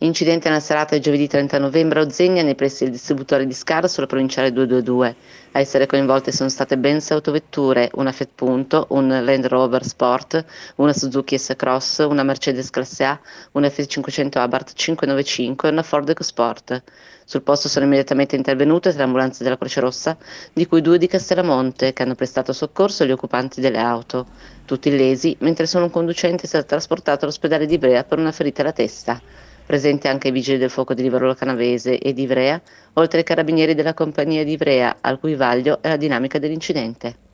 Incidente nella serata di giovedì 30 novembre a Ozegna nei pressi del distributore di Scar sulla provinciale 222. A essere coinvolte sono state ben sei autovetture, una Fiat Punto, un Land Rover Sport, una Suzuki S-Cross, una Mercedes Classe A, una F500 Abarth 595 e una Ford EcoSport. Sul posto sono immediatamente intervenute tre ambulanze della Croce Rossa, di cui due di Castellamonte, che hanno prestato soccorso agli occupanti delle auto, tutti illesi, mentre solo un conducente è stato trasportato all'ospedale di Brea per una ferita alla testa presenti anche i vigili del fuoco di Livorno Canavese e di Ivrea, oltre ai carabinieri della compagnia di Ivrea, al cui vaglio è la dinamica dell'incidente.